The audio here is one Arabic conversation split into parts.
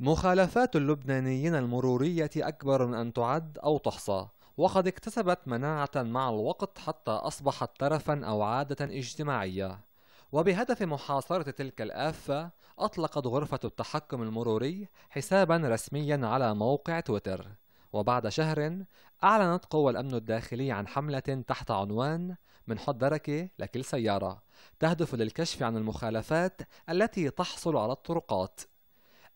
مخالفات اللبنانيين المرورية أكبر من أن تعد أو تحصى وقد اكتسبت مناعة مع الوقت حتى أصبحت ترفا أو عادة اجتماعية وبهدف محاصرة تلك الآفة أطلقت غرفة التحكم المروري حسابا رسميا على موقع تويتر وبعد شهر أعلنت قوى الأمن الداخلي عن حملة تحت عنوان من حد دركة لكل سيارة تهدف للكشف عن المخالفات التي تحصل على الطرقات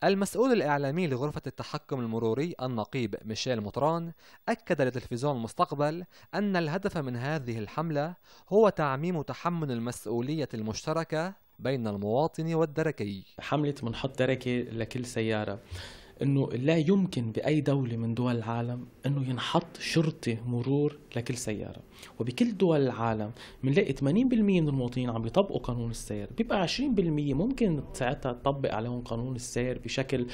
المسؤول الإعلامي لغرفة التحكم المروري النقيب ميشيل مطران أكد لتلفزيون المستقبل أن الهدف من هذه الحملة هو تعميم تحمل المسؤولية المشتركة بين المواطن والدركي حملة منحط دركي لكل سيارة انه لا يمكن باي دوله من دول العالم انه ينحط شرطه مرور لكل سياره وبكل دول العالم بنلاقي 80% من المواطنين عم بيطبقوا قانون السير بيبقى 20% ممكن ساعتها تطبق عليهم قانون السير بشكل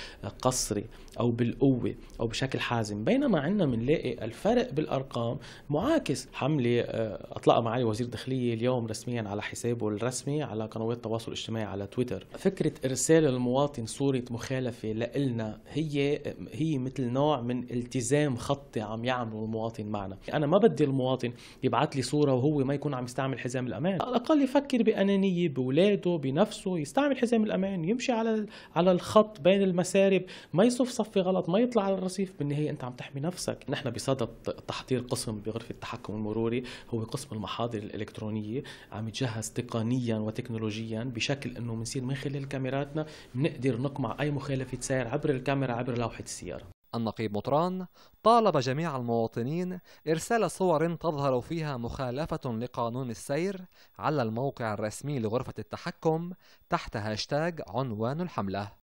قصري او بالقوه او بشكل حازم بينما عندنا بنلاقي الفرق بالارقام معاكس حمله آه، اطلقها معالي وزير الداخليه اليوم رسميا على حسابه الرسمي على قنوات التواصل الاجتماعي على تويتر فكره ارسال المواطن صوره مخالفه لنا هي هي مثل نوع من التزام خطي عم يعمله المواطن معنا انا ما بدي المواطن يبعث لي صوره وهو ما يكون عم يستعمل حزام الامان على الاقل يفكر بانانيه باولاده بنفسه يستعمل حزام الامان يمشي على على الخط بين المسارب ما يصف صفي غلط ما يطلع على الرصيف بالنهايه انت عم تحمي نفسك نحن بصدد تحضير قسم بغرفه التحكم المروري هو قسم المحاضر الالكترونيه عم يتجهز تقنيا وتكنولوجيا بشكل انه بنصير من خلال كاميراتنا بنقدر نقمع اي مخالفه سير عبر الكاميرا الكاميرا عبر لوحة السيارة النقيب مطران طالب جميع المواطنين إرسال صور تظهر فيها مخالفة لقانون السير على الموقع الرسمي لغرفة التحكم تحت هاشتاج عنوان الحملة